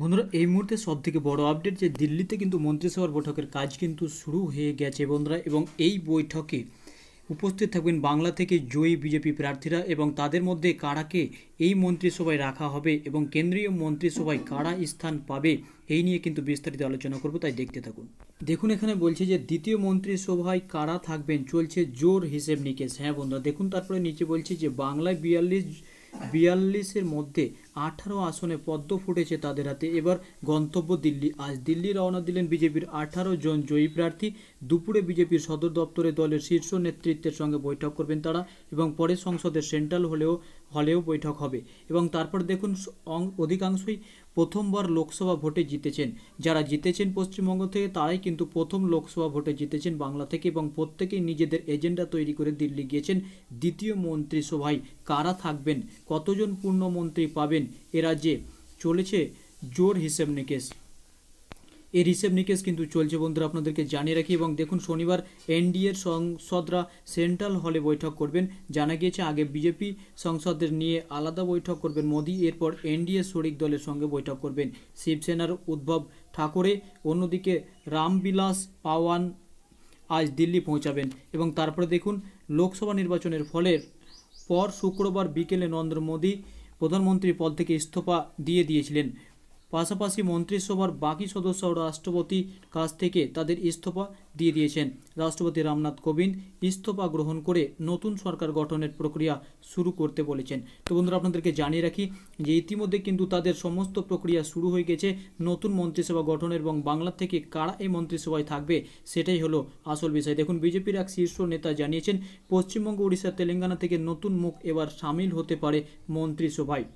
বন্ধুরা এই মুহূর্তে সবথেকে বড় আপডেট যে দিল্লিতে কিন্তু মন্ত্রিসভার বৈঠকের কাজ কিন্তু শুরু হয়ে গেছে বন্ধুরা এবং এই বৈঠকে উপস্থিত থাকবেন বাংলা থেকে জয়ী বিজেপি প্রার্থীরা এবং তাদের মধ্যে কারাকে এই মন্ত্রিসভায় রাখা হবে এবং কেন্দ্রীয় মন্ত্রিসভায় কারা স্থান পাবে এই নিয়ে কিন্তু বিস্তারিত আলোচনা করব তাই দেখতে থাকুন দেখুন এখানে বলছে যে দ্বিতীয় মন্ত্রিসভায় কারা থাকবেন চলছে জোর হিসেব নিকেশ হ্যাঁ বন্ধুরা দেখুন তারপরে নিচে বলছে যে বাংলায় বিয়াল্লিশ বিয়াল্লিশের মধ্যে আঠারো আসনে পদ্ম ফুটেছে তাদের হাতে এবার গন্তব্য দিল্লি আজ দিল্লি রওনা দিলেন বিজেপির আঠারো জন জয়ী প্রার্থী দুপুরে বিজেপির সদর দপ্তরে দলের শীর্ষ নেতৃত্বের সঙ্গে বৈঠক করবেন তারা এবং পরে সংসদের সেন্ট্রাল হলেও হলেও বৈঠক হবে এবং তারপর দেখুন অধিকাংশই প্রথমবার লোকসভা ভোটে জিতেছেন যারা জিতেছেন পশ্চিমবঙ্গ থেকে তারাই কিন্তু প্রথম লোকসভা ভোটে জিতেছেন বাংলা থেকে এবং প্রত্যেকেই নিজেদের এজেন্ডা তৈরি করে দিল্লি গিয়েছেন দ্বিতীয় মন্ত্রিসভায় কারা থাকবেন কতজন পূর্ণমন্ত্রী পাবেন দেখবেন এ রাজ্যে চলেছে জোর হিসেব নিকেশ এর হিসেব নিকেশ কিন্তু চলছে বন্ধুরা আপনাদেরকে জানিয়ে রাখি এবং দেখুন শনিবার এনডিএর সংসদরা সেন্ট্রাল হলে বৈঠক করবেন জানা গিয়েছে আগে বিজেপি সংসদের নিয়ে আলাদা বৈঠক করবেন মোদী এরপর এনডিএ শরিক দলের সঙ্গে বৈঠক করবেন শিবসেনার উদ্ভব ঠাকুরে অন্যদিকে রামবিলাস পাওয়ান আজ দিল্লি পৌঁছাবেন এবং তারপরে দেখুন লোকসভা নির্বাচনের ফলে পর শুক্রবার বিকেলে নরেন্দ্র মোদী প্রধানমন্ত্রী পদ থেকে ইস্তফা দিয়ে দিয়েছিলেন পাশাপাশি মন্ত্রিসভার বাকি ও রাষ্ট্রপতির কাছ থেকে তাদের ইস্তফা দিয়ে দিয়েছেন রাষ্ট্রপতি রামনাথ কোবিন্দ ইস্তফা গ্রহণ করে নতুন সরকার গঠনের প্রক্রিয়া শুরু করতে বলেছেন তো বন্ধুরা আপনাদেরকে জানিয়ে রাখি যে ইতিমধ্যে কিন্তু তাদের সমস্ত প্রক্রিয়া শুরু হয়ে গেছে নতুন মন্ত্রিসভা গঠনের এবং বাংলা থেকে কারা এই মন্ত্রিসভায় থাকবে সেটাই হলো আসল বিষয় দেখুন বিজেপির এক শীর্ষ নেতা জানিয়েছেন পশ্চিমবঙ্গ উড়িষ্যা তেলেঙ্গানা থেকে নতুন মুখ এবার সামিল হতে পারে মন্ত্রিসভায়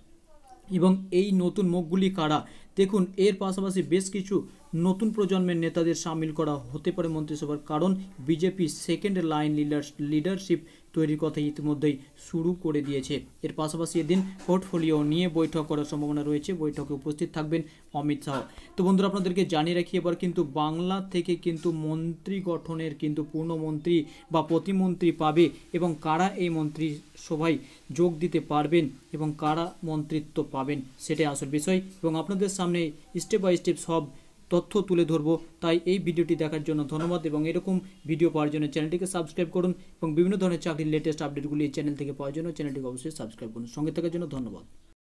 এবং এই নতুন মুখগুলি কারা দেখুন এর পাশাপাশি বেশ কিছু নতুন প্রজন্মের নেতাদের সামিল করা হতে পারে মন্ত্রিসভার কারণ BJP second line leader leadership তৈরির কথা ইতিমধ্যেই শুরু করে দিয়েছে এর পাশাপাশি এদিন পোর্টফোলিও নিয়ে বৈঠক করার সম্ভাবনা রয়েছে বৈঠকে উপস্থিত থাকবেন অমিত শাহ তো বন্ধুরা আপনাদেরকে জানিয়ে রাখি এবার কিন্তু বাংলা থেকে কিন্তু মন্ত্রী গঠনের কিন্তু পূর্ণমন্ত্রী বা প্রতিমন্ত্রী পাবে এবং কারা এই মন্ত্রী সভায় যোগ দিতে পারবেন এবং কারা মন্ত্রিত্ব পাবেন সেটাই আসল বিষয় এবং আপনাদের সামনে সামনে স্টেপ বাই স্টেপ সব তথ্য তুলে ধরবো তাই এই ভিডিওটি দেখার জন্য ধন্যবাদ এবং এরকম ভিডিও পাওয়ার জন্য চ্যানেলটিকে সাবস্ক্রাইব করুন এবং বিভিন্ন ধরনের চাকরির লেটেস্ট আপডেটগুলি এই চ্যানেল থেকে পাওয়ার জন্য চ্যানেলটিকে অবশ্যই সাবস্ক্রাইব করুন সঙ্গে থাকার জন্য ধন্যবাদ